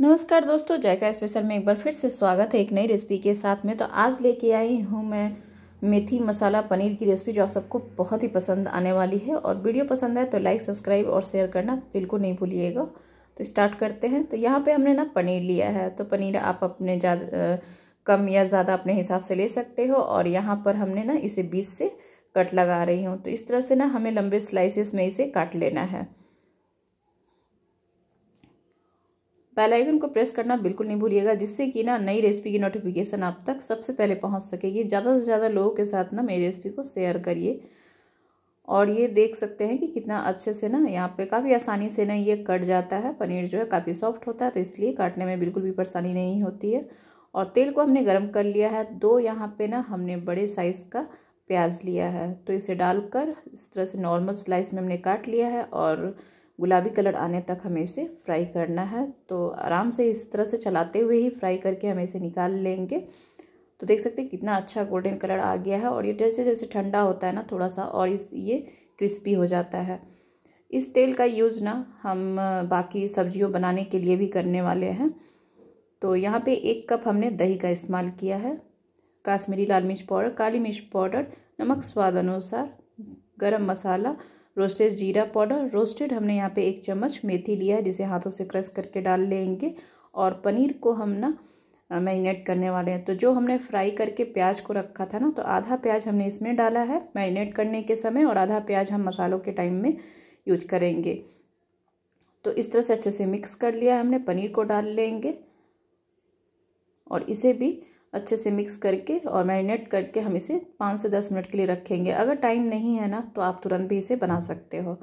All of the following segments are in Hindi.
नमस्कार दोस्तों जायका स्पेशल में एक बार फिर से स्वागत है एक नई रेसिपी के साथ में तो आज लेके आई हूँ मैं मेथी मसाला पनीर की रेसिपी जो आप सबको बहुत ही पसंद आने वाली है और वीडियो पसंद आए तो लाइक सब्सक्राइब और शेयर करना बिल्कुल नहीं भूलिएगा तो स्टार्ट करते हैं तो यहाँ पे हमने ना पनीर लिया है तो पनीर आप अपने ज़्यादा कम या ज़्यादा अपने हिसाब से ले सकते हो और यहाँ पर हमने ना इसे बीच से कट लगा रही हूँ तो इस तरह से ना हमें लंबे स्लाइसिस में इसे काट लेना है बेल आइकन को प्रेस करना बिल्कुल नहीं भूलिएगा जिससे कि ना नई रेसिपी की नोटिफिकेशन आप तक सबसे पहले पहुंच सकेगी ज़्यादा से ज़्यादा लोगों के साथ ना मेरी रेसिपी को शेयर करिए और ये देख सकते हैं कि कितना अच्छे से ना यहाँ पे काफ़ी आसानी से ना ये कट जाता है पनीर जो है काफ़ी सॉफ्ट होता है तो इसलिए काटने में बिल्कुल भी परेशानी नहीं होती है और तेल को हमने गर्म कर लिया है दो यहाँ पे ना हमने बड़े साइज़ का प्याज लिया है तो इसे डालकर इस तरह से नॉर्मल स्लाइस में हमने काट लिया है और गुलाबी कलर आने तक हमें इसे फ्राई करना है तो आराम से इस तरह से चलाते हुए ही फ्राई करके हमें इसे निकाल लेंगे तो देख सकते हैं कितना अच्छा गोल्डन कलर आ गया है और ये जैसे जैसे ठंडा होता है ना थोड़ा सा और इस ये क्रिस्पी हो जाता है इस तेल का यूज़ ना हम बाकी सब्जियों बनाने के लिए भी करने वाले हैं तो यहाँ पे एक कप हमने दही का इस्तेमाल किया है काश्मीरी लाल मिर्च पाउडर काली मिर्च पाउडर नमक स्वाद अनुसार गर्म मसाला रोस्टेड जीरा पाउडर रोस्टेड हमने यहाँ पे एक चम्मच मेथी लिया है जिसे हाथों से क्रश करके डाल लेंगे और पनीर को हम ना मैरिनेट करने वाले हैं तो जो हमने फ्राई करके प्याज को रखा था ना तो आधा प्याज हमने इसमें डाला है मैरिनेट करने के समय और आधा प्याज हम मसालों के टाइम में यूज करेंगे तो इस तरह से अच्छे से मिक्स कर लिया हमने पनीर को डाल लेंगे और इसे भी अच्छे से मिक्स करके और मैरिनेट करके हम इसे पाँच से दस मिनट के लिए रखेंगे अगर टाइम नहीं है ना तो आप तुरंत भी इसे बना सकते हो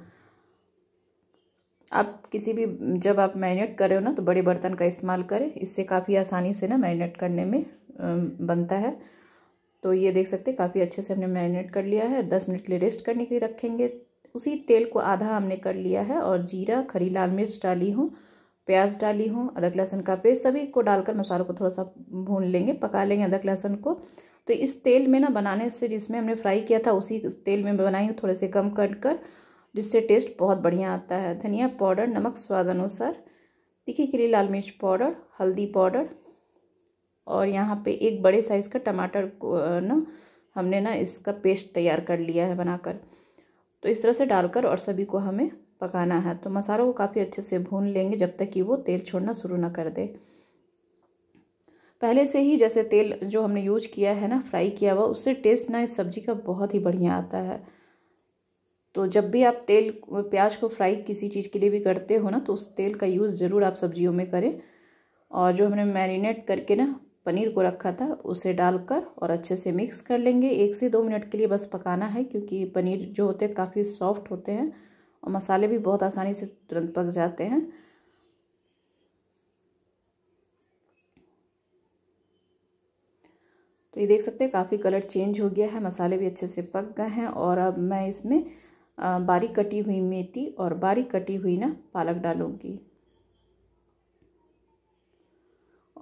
आप किसी भी जब आप मैरिनेट करें हो ना तो बड़े बर्तन का इस्तेमाल करें इससे काफ़ी आसानी से ना मैरिनेट करने में बनता है तो ये देख सकते हैं काफ़ी अच्छे से हमने मैरिनेट कर लिया है दस मिनट के लिए रेस्ट करने के लिए रखेंगे उसी तेल को आधा हमने कर लिया है और जीरा खरी लाल मिर्च डाली हूँ प्याज डाली हूँ अदरक लहसुन का पेस्ट सभी को डालकर मसालों को थोड़ा सा भून लेंगे पका लेंगे अदरक लहसुन को तो इस तेल में ना बनाने से जिसमें हमने फ्राई किया था उसी तेल में बनाई हूँ थोड़े से कम कट कर जिससे टेस्ट बहुत बढ़िया आता है धनिया पाउडर नमक स्वाद अनुसार तीखी के लिए लाल मिर्च पाउडर हल्दी पाउडर और यहाँ पे एक बड़े साइज़ का टमाटर को ना हमने ना इसका पेस्ट तैयार कर लिया है बनाकर तो इस तरह से डालकर और सभी को हमें पकाना है तो मसालों को काफ़ी अच्छे से भून लेंगे जब तक कि वो तेल छोड़ना शुरू ना कर दे पहले से ही जैसे तेल जो हमने यूज किया है ना फ्राई किया हुआ उससे टेस्ट ना इस सब्जी का बहुत ही बढ़िया आता है तो जब भी आप तेल प्याज को फ्राई किसी चीज़ के लिए भी करते हो ना तो उस तेल का यूज़ ज़रूर आप सब्जियों में करें और जो हमने मैरिनेट करके ना पनीर को रखा था उसे डालकर और अच्छे से मिक्स कर लेंगे एक से दो मिनट के लिए बस पकाना है क्योंकि पनीर जो होते हैं काफ़ी सॉफ्ट होते हैं और मसाले भी बहुत आसानी से तुरंत पक जाते हैं तो ये देख सकते हैं काफ़ी कलर चेंज हो गया है मसाले भी अच्छे से पक गए हैं और अब मैं इसमें बारीक कटी हुई मेथी और बारीक कटी हुई ना पालक डालूंगी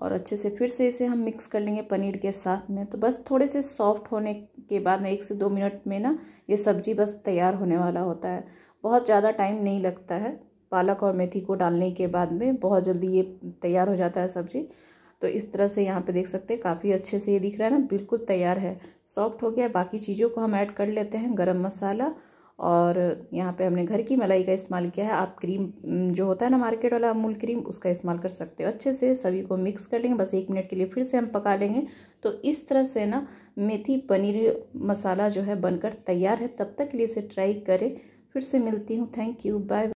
और अच्छे से फिर से इसे हम मिक्स कर लेंगे पनीर के साथ में तो बस थोड़े से सॉफ्ट होने के बाद में एक से दो मिनट में ना ये सब्जी बस तैयार होने वाला होता है बहुत ज़्यादा टाइम नहीं लगता है पालक और मेथी को डालने के बाद में बहुत जल्दी ये तैयार हो जाता है सब्ज़ी तो इस तरह से यहाँ पे देख सकते हैं काफ़ी अच्छे से ये दिख रहा है ना बिल्कुल तैयार है सॉफ्ट हो गया है बाकी चीज़ों को हम ऐड कर लेते हैं गरम मसाला और यहाँ पे हमने घर की मलाई का इस्तेमाल किया है आप क्रीम जो होता है ना मार्केट वाला अमूल क्रीम उसका इस्तेमाल कर सकते हो अच्छे से सभी को मिक्स कर लेंगे बस एक मिनट के लिए फिर से हम पका लेंगे तो इस तरह से ना मेथी पनीर मसाला जो है बनकर तैयार है तब तक के लिए इसे ट्राई करें फिर से मिलती हूँ थैंक यू बाय